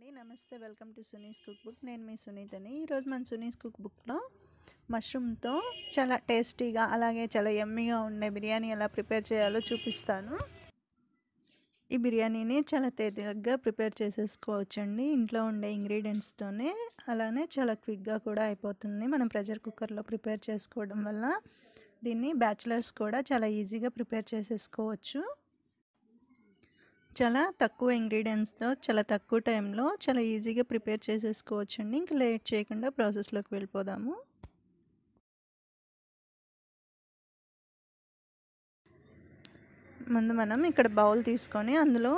అండి నమస్తే welcome to Suni's cook book నేను మీ సునీతని ఈరోజు మన సునీస్ కుక్ బుక్లో మష్రూమ్తో చాలా టేస్టీగా అలాగే చాలా ఎమ్మీగా ఉండే బిర్యానీ ఎలా ప్రిపేర్ చేయాలో చూపిస్తాను ఈ బిర్యానీని చాలా తేలిగ్గా ప్రిపేర్ చేసేసుకోవచ్చండి ఇంట్లో ఉండే ఇంగ్రీడియంట్స్తోనే అలానే చాలా క్విక్గా కూడా అయిపోతుంది మనం ప్రెషర్ కుక్కర్లో ప్రిపేర్ చేసుకోవడం వల్ల దీన్ని బ్యాచిలర్స్ కూడా చాలా ఈజీగా ప్రిపేర్ చేసేసుకోవచ్చు చాలా తక్కువ ఇంగ్రీడియంట్స్తో చాలా తక్కువ టైంలో చాలా ఈజీగా ప్రిపేర్ చేసేసుకోవచ్చు అండి ఇంకా లేట్ చేయకుండా ప్రాసెస్లోకి వెళ్ళిపోదాము ముందు మనం ఇక్కడ బౌల్ తీసుకొని అందులో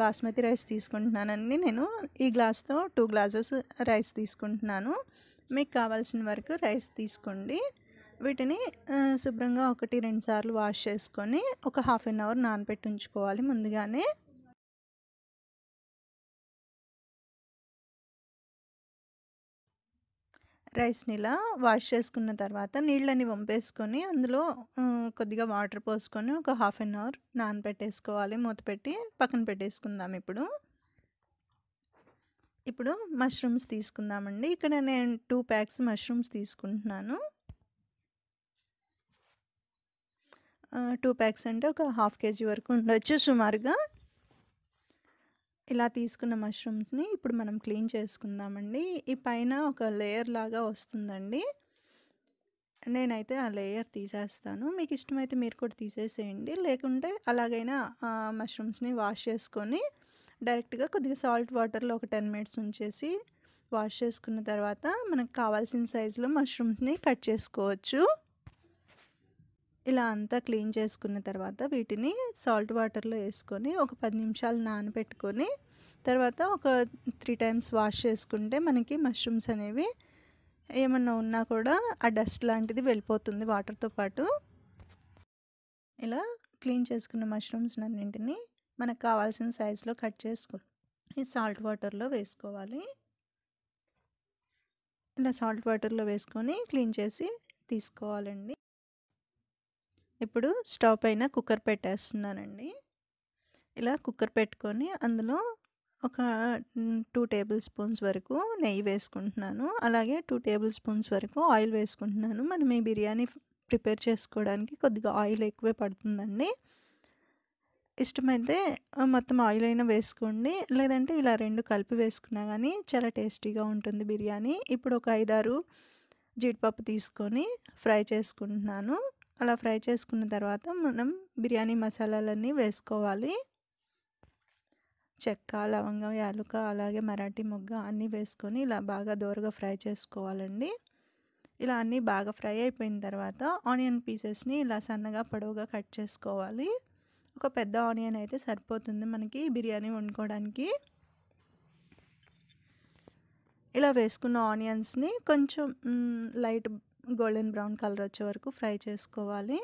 బాస్మతి రైస్ తీసుకుంటున్నానండి నేను ఈ గ్లాస్తో టూ గ్లాసెస్ రైస్ తీసుకుంటున్నాను మీకు కావాల్సిన వరకు రైస్ తీసుకోండి వీటిని శుభ్రంగా ఒకటి రెండు సార్లు వాష్ చేసుకొని ఒక హాఫ్ అన్ అవర్ నానబెట్టి ఉంచుకోవాలి ముందుగానే రైస్నిలా వాష్ చేసుకున్న తర్వాత నీళ్ళని వంపేసుకొని అందులో కొద్దిగా వాటర్ పోసుకొని ఒక హాఫ్ అన్ అవర్ నానబెట్టేసుకోవాలి మూత పెట్టి పక్కన పెట్టేసుకుందాం ఇప్పుడు ఇప్పుడు మష్రూమ్స్ తీసుకుందామండి ఇక్కడ నేను టూ ప్యాక్స్ మష్రూమ్స్ తీసుకుంటున్నాను టూ ప్యాక్స్ అంటే ఒక హాఫ్ కేజీ వరకు ఉండొచ్చు సుమారుగా ఇలా తీసుకున్న మష్రూమ్స్ని ఇప్పుడు మనం క్లీన్ చేసుకుందామండి ఈ పైన ఒక లేయర్ లాగా వస్తుందండి నేనైతే ఆ లేయర్ తీసేస్తాను మీకు ఇష్టమైతే మీరు కూడా తీసేసేయండి లేకుంటే అలాగైనా మష్రూమ్స్ని వాష్ చేసుకొని డైరెక్ట్గా కొద్దిగా సాల్ట్ వాటర్లో ఒక టెన్ మినిట్స్ ఉంచేసి వాష్ చేసుకున్న తర్వాత మనకు కావాల్సిన సైజులో మష్రూమ్స్ని కట్ చేసుకోవచ్చు ఇలా అంతా క్లీన్ చేసుకున్న తర్వాత వీటిని సాల్ట్ వాటర్లో వేసుకొని ఒక పది నిమిషాలు నానబెట్టుకొని తర్వాత ఒక త్రీ టైమ్స్ వాష్ చేసుకుంటే మనకి మష్రూమ్స్ అనేవి ఏమన్నా ఉన్నా కూడా ఆ డస్ట్ లాంటిది వెళ్ళిపోతుంది వాటర్తో పాటు ఇలా క్లీన్ చేసుకున్న మష్రూమ్స్ అన్నింటినీ మనకు కావాల్సిన సైజులో కట్ చేసుకో ఈ సాల్ట్ వాటర్లో వేసుకోవాలి ఇలా సాల్ట్ వాటర్లో వేసుకొని క్లీన్ చేసి తీసుకోవాలండి ఇప్పుడు స్టవ్ పైన కుక్కర్ పెట్టేస్తున్నానండి ఇలా కుక్కర్ పెట్టుకొని అందులో ఒక టూ టేబుల్ స్పూన్స్ వరకు నెయ్యి వేసుకుంటున్నాను అలాగే టూ టేబుల్ స్పూన్స్ వరకు ఆయిల్ వేసుకుంటున్నాను మనం ఈ బిర్యానీ ప్రిపేర్ చేసుకోవడానికి కొద్దిగా ఆయిల్ ఎక్కువే పడుతుందండి ఇష్టమైతే మొత్తం ఆయిల్ అయినా వేసుకోండి లేదంటే ఇలా రెండు కలిపి వేసుకున్నా కానీ చాలా టేస్టీగా ఉంటుంది బిర్యానీ ఇప్పుడు ఒక ఐదారు జీడిపప్పు తీసుకొని ఫ్రై చేసుకుంటున్నాను అలా ఫ్రై చేసుకున్న తర్వాత మనం బిర్యానీ మసాలాలన్నీ వేసుకోవాలి చెక్క లవంగం యాలుక అలాగే మరాఠీ మొగ్గ అన్నీ వేసుకొని ఇలా బాగా దోరగా ఫ్రై చేసుకోవాలండి ఇలా అన్నీ బాగా ఫ్రై అయిపోయిన తర్వాత ఆనియన్ పీసెస్ని ఇలా సన్నగా పొడవుగా కట్ చేసుకోవాలి ఒక పెద్ద ఆనియన్ అయితే సరిపోతుంది మనకి బిర్యానీ వండుకోవడానికి ఇలా వేసుకున్న ఆనియన్స్ని కొంచెం లైట్ గోల్డెన్ బ్రౌన్ కలర్ వచ్చే వరకు ఫ్రై చేసుకోవాలి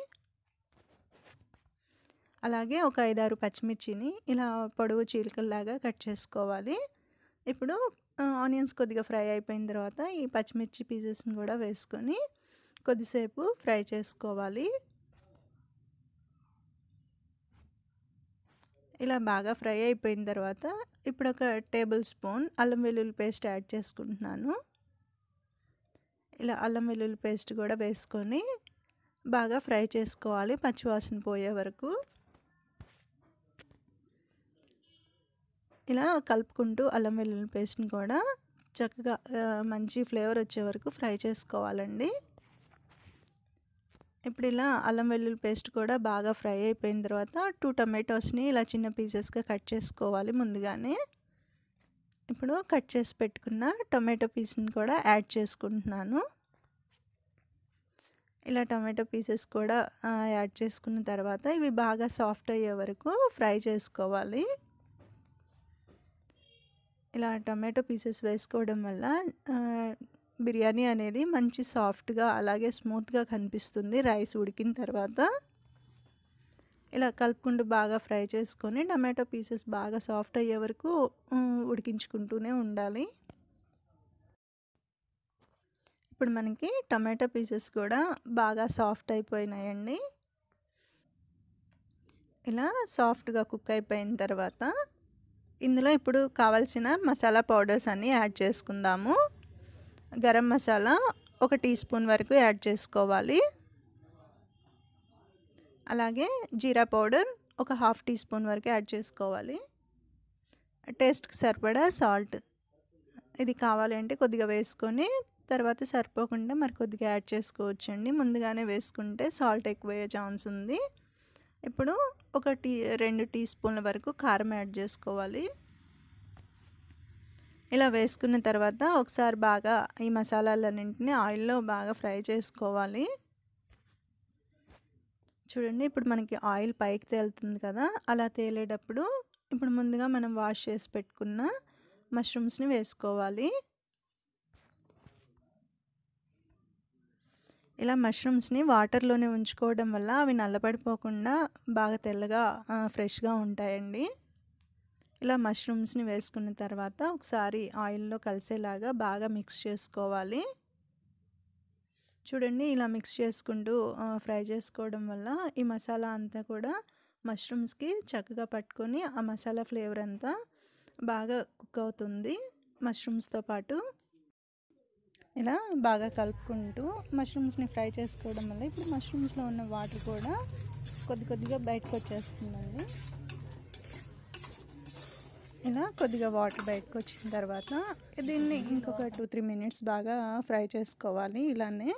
అలాగే ఒక ఐదారు పచ్చిమిర్చిని ఇలా పొడవు చీలికల్లాగా కట్ చేసుకోవాలి ఇప్పుడు ఆనియన్స్ కొద్దిగా ఫ్రై అయిపోయిన తర్వాత ఈ పచ్చిమిర్చి పీసెస్ని కూడా వేసుకొని కొద్దిసేపు ఫ్రై చేసుకోవాలి ఇలా బాగా ఫ్రై అయిపోయిన తర్వాత ఇప్పుడు ఒక టేబుల్ స్పూన్ అల్లం వెల్లుల్లి పేస్ట్ యాడ్ చేసుకుంటున్నాను ఇలా అల్లం వెల్లుల్లి పేస్ట్ కూడా వేసుకొని బాగా ఫ్రై చేసుకోవాలి పచ్చివాసన పోయే వరకు ఇలా కలుపుకుంటూ అల్లం వెల్లుల్లి పేస్ట్ని కూడా చక్కగా మంచి ఫ్లేవర్ వచ్చే వరకు ఫ్రై చేసుకోవాలండి ఇప్పుడు ఇలా అల్లం వెల్లుల్లి పేస్ట్ కూడా బాగా ఫ్రై అయిపోయిన తర్వాత టూ టమాటోస్ని ఇలా చిన్న పీసెస్గా కట్ చేసుకోవాలి ముందుగానే ఇప్పుడు కట్ చేసి పెట్టుకున్న టొమాటో పీస్ని కూడా యాడ్ చేసుకుంటున్నాను ఇలా టొమాటో పీసెస్ కూడా యాడ్ చేసుకున్న తర్వాత ఇవి బాగా సాఫ్ట్ అయ్యే వరకు ఫ్రై చేసుకోవాలి ఇలా టొమాటో పీసెస్ వేసుకోవడం వల్ల బిర్యానీ అనేది మంచి సాఫ్ట్గా అలాగే స్మూత్గా కనిపిస్తుంది రైస్ ఉడికిన తర్వాత ఇలా కలుపుకుంటూ బాగా ఫ్రై చేసుకొని టమాటో పీసెస్ బాగా సాఫ్ట్ అయ్యే వరకు ఉడికించుకుంటూనే ఉండాలి ఇప్పుడు మనకి టమాటో పీసెస్ కూడా బాగా సాఫ్ట్ అయిపోయినాయండి ఇలా సాఫ్ట్గా కుక్ అయిపోయిన తర్వాత ఇందులో ఇప్పుడు కావాల్సిన మసాలా పౌడర్స్ అన్నీ యాడ్ చేసుకుందాము గరం మసాలా ఒక టీ స్పూన్ వరకు యాడ్ చేసుకోవాలి అలాగే జీరా పౌడర్ ఒక హాఫ్ టీ స్పూన్ వరకు యాడ్ చేసుకోవాలి టేస్ట్కి సరిపడా సాల్ట్ ఇది కావాలి అంటే కొద్దిగా వేసుకొని తర్వాత సరిపోకుండా మరి కొద్దిగా యాడ్ చేసుకోవచ్చండి ముందుగానే వేసుకుంటే సాల్ట్ ఎక్కువయ్యే ఛాన్స్ ఉంది ఇప్పుడు ఒక టీ రెండు టీ స్పూన్ల వరకు కారం యాడ్ చేసుకోవాలి ఇలా వేసుకున్న తర్వాత ఒకసారి బాగా ఈ మసాలాలన్నింటినీ ఆయిల్లో బాగా ఫ్రై చేసుకోవాలి చూడండి ఇప్పుడు మనకి ఆయిల్ పైకి తేలుతుంది కదా అలా తేలేటప్పుడు ఇప్పుడు ముందుగా మనం వాష్ చేసి పెట్టుకున్న మష్రూమ్స్ని వేసుకోవాలి ఇలా మష్రూమ్స్ని వాటర్లోనే ఉంచుకోవడం వల్ల అవి నల్లబడిపోకుండా బాగా తెల్లగా ఫ్రెష్గా ఉంటాయండి ఇలా మష్రూమ్స్ని వేసుకున్న తర్వాత ఒకసారి ఆయిల్లో కలిసేలాగా బాగా మిక్స్ చేసుకోవాలి చూడండి ఇలా మిక్స్ చేసుకుంటూ ఫ్రై చేసుకోవడం వల్ల ఈ మసాలా అంతా కూడా మష్రూమ్స్కి చక్కగా పట్టుకొని ఆ మసాలా ఫ్లేవర్ అంతా బాగా కుక్ అవుతుంది మష్రూమ్స్తో పాటు ఇలా బాగా కలుపుకుంటూ మష్రూమ్స్ని ఫ్రై చేసుకోవడం వల్ల ఇప్పుడు మష్రూమ్స్లో ఉన్న వాటర్ కూడా కొద్ది కొద్దిగా బయటకు వచ్చేస్తుందండి ఇలా కొద్దిగా వాటర్ బయటకు వచ్చిన తర్వాత దీన్ని ఇంకొక టూ త్రీ మినిట్స్ బాగా ఫ్రై చేసుకోవాలి ఇలానే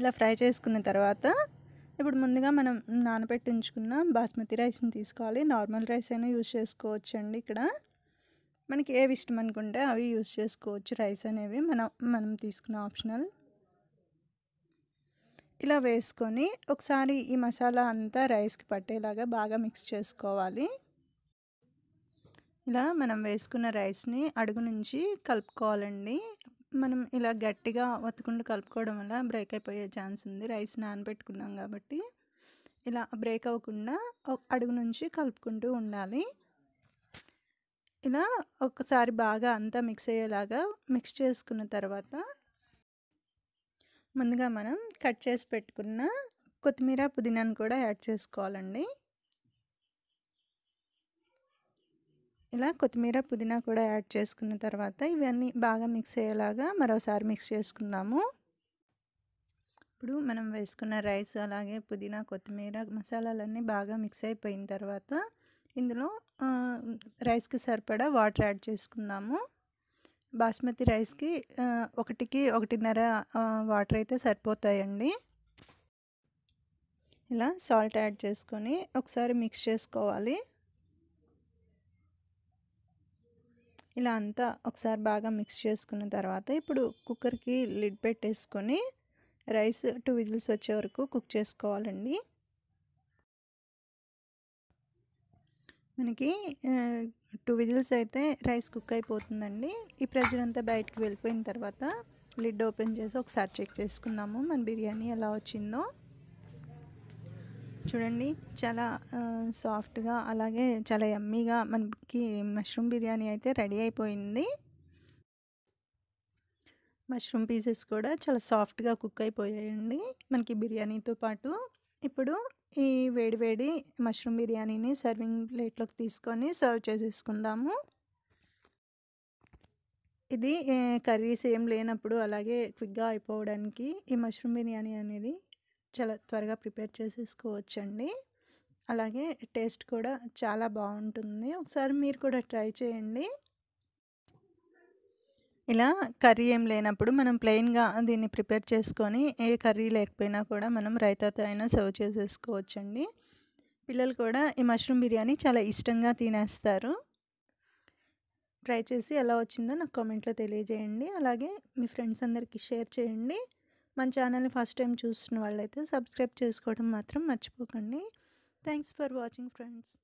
ఇలా ఫ్రై చేసుకున్న తర్వాత ఇప్పుడు ముందుగా మనం నానబెట్టి ఉంచుకున్న బాస్మతి రైస్ని తీసుకోవాలి నార్మల్ రైస్ అయినా యూజ్ చేసుకోవచ్చు అండి ఇక్కడ మనకి ఏవి ఇష్టం అనుకుంటే అవి యూజ్ చేసుకోవచ్చు రైస్ అనేవి మనం మనం తీసుకున్న ఆప్షనల్ ఇలా వేసుకొని ఒకసారి ఈ మసాలా అంతా రైస్కి పట్టేలాగా బాగా మిక్స్ చేసుకోవాలి ఇలా మనం వేసుకున్న రైస్ని అడుగు నుంచి కలుపుకోవాలండి మనం ఇలా గట్టిగా వతకుండా కలుపుకోవడం వల్ల బ్రేక్ అయిపోయే ఛాన్స్ ఉంది రైస్ నానబెట్టుకున్నాం కాబట్టి ఇలా బ్రేక్ అవ్వకుండా అడుగు నుంచి కలుపుకుంటూ ఉండాలి ఇలా ఒకసారి బాగా అంతా మిక్స్ అయ్యేలాగా మిక్స్ చేసుకున్న తర్వాత ముందుగా మనం కట్ చేసి పెట్టుకున్న కొత్తిమీర పుదీనాను కూడా యాడ్ చేసుకోవాలండి ఇలా కొత్తిమీర పుదీనా కూడా యాడ్ చేసుకున్న తర్వాత ఇవన్నీ బాగా మిక్స్ అయ్యేలాగా మరోసారి మిక్స్ చేసుకుందాము ఇప్పుడు మనం వేసుకున్న రైస్ అలాగే పుదీనా కొత్తిమీర మసాలాలన్నీ బాగా మిక్స్ అయిపోయిన తర్వాత ఇందులో రైస్కి సరిపడా వాటర్ యాడ్ చేసుకుందాము బాస్మతి రైస్కి ఒకటికి ఒకటిన్నర వాటర్ అయితే సరిపోతాయండి ఇలా సాల్ట్ యాడ్ చేసుకొని ఒకసారి మిక్స్ చేసుకోవాలి ఇలా అంతా ఒకసారి బాగా మిక్స్ చేసుకున్న తర్వాత ఇప్పుడు కుక్కర్కి లిడ్ పెట్టేసుకొని రైస్ టూ విజిల్స్ వచ్చే వరకు కుక్ చేసుకోవాలండి మనకి టూ విజిల్స్ అయితే రైస్ కుక్ అయిపోతుందండి ఈ ప్రెజర్ అంతా బయటకు వెళ్ళిపోయిన తర్వాత లిడ్ ఓపెన్ చేసి ఒకసారి చెక్ చేసుకుందాము మన బిర్యానీ ఎలా వచ్చిందో చూడండి చాలా సాఫ్ట్గా అలాగే చాలా ఎమ్మీగా మనకి మష్రూమ్ బిర్యానీ అయితే రెడీ అయిపోయింది మష్రూమ్ పీసెస్ కూడా చాలా సాఫ్ట్గా కుక్ అయిపోయాయండి మనకి బిర్యానీతో పాటు ఇప్పుడు ఈ వేడివేడి మష్రూమ్ బిర్యానీని సర్వింగ్ ప్లేట్లోకి తీసుకొని సర్వ్ చేసేసుకుందాము ఇది కర్రీస్ ఏం లేనప్పుడు అలాగే క్విక్గా అయిపోవడానికి ఈ మష్రూమ్ బిర్యానీ అనేది చాలా త్వరగా ప్రిపేర్ చేసేసుకోవచ్చండి అలాగే టేస్ట్ కూడా చాలా బాగుంటుంది ఒకసారి మీరు కూడా ట్రై చేయండి ఇలా కర్రీ ఏం లేనప్పుడు మనం ప్లెయిన్గా దీన్ని ప్రిపేర్ చేసుకొని ఏ కర్రీ లేకపోయినా కూడా మనం రైతాతో అయినా సర్వ్ చేసేసుకోవచ్చండి పిల్లలు కూడా ఈ మష్రూమ్ బిర్యానీ చాలా ఇష్టంగా తినేస్తారు ట్రై చేసి ఎలా వచ్చిందో నాకు కామెంట్లో తెలియజేయండి అలాగే మీ ఫ్రెండ్స్ అందరికీ షేర్ చేయండి మన ఛానల్ని ఫస్ట్ టైం చూస్తున్న వాళ్ళైతే సబ్స్క్రైబ్ చేసుకోవడం మాత్రం మర్చిపోకండి థ్యాంక్స్ ఫర్ వాచింగ్ ఫ్రెండ్స్